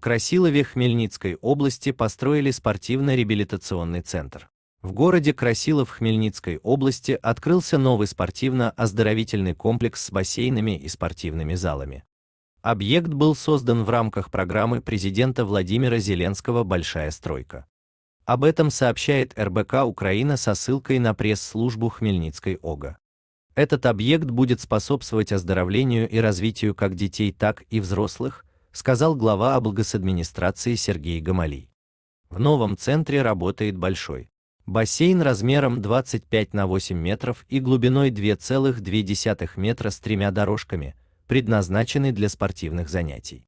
В Красилове Хмельницкой области построили спортивно-реабилитационный центр. В городе Красилов Хмельницкой области открылся новый спортивно-оздоровительный комплекс с бассейнами и спортивными залами. Объект был создан в рамках программы президента Владимира Зеленского «Большая стройка». Об этом сообщает РБК Украина со ссылкой на пресс-службу Хмельницкой ОГА. Этот объект будет способствовать оздоровлению и развитию как детей, так и взрослых, сказал глава облгосадминистрации Сергей Гамалий. В новом центре работает большой бассейн размером 25 на 8 метров и глубиной 2,2 метра с тремя дорожками, предназначенный для спортивных занятий.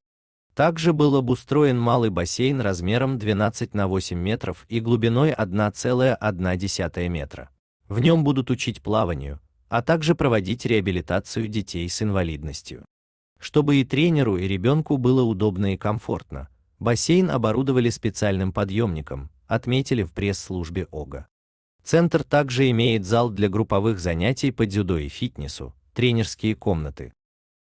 Также был обустроен малый бассейн размером 12 на 8 метров и глубиной 1,1 метра. В нем будут учить плаванию, а также проводить реабилитацию детей с инвалидностью. Чтобы и тренеру, и ребенку было удобно и комфортно, бассейн оборудовали специальным подъемником, отметили в пресс-службе ОГА. Центр также имеет зал для групповых занятий по дзюдо и фитнесу, тренерские комнаты.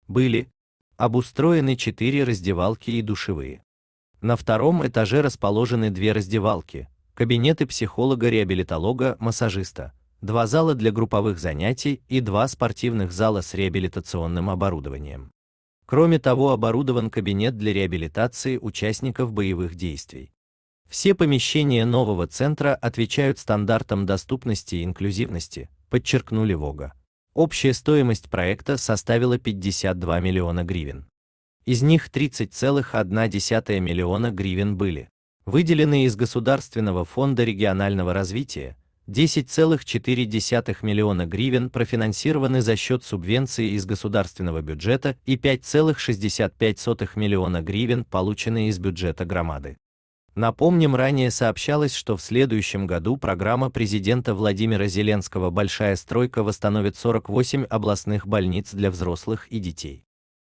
Были обустроены четыре раздевалки и душевые. На втором этаже расположены две раздевалки, кабинеты психолога-реабилитолога, массажиста, два зала для групповых занятий и два спортивных зала с реабилитационным оборудованием. Кроме того, оборудован кабинет для реабилитации участников боевых действий. Все помещения нового центра отвечают стандартам доступности и инклюзивности, подчеркнули Вога. Общая стоимость проекта составила 52 миллиона гривен. Из них 30,1 миллиона гривен были выделены из Государственного фонда регионального развития, 10,4 миллиона гривен профинансированы за счет субвенции из государственного бюджета и 5,65 миллиона гривен получены из бюджета громады. Напомним, ранее сообщалось, что в следующем году программа президента Владимира Зеленского «Большая стройка» восстановит 48 областных больниц для взрослых и детей.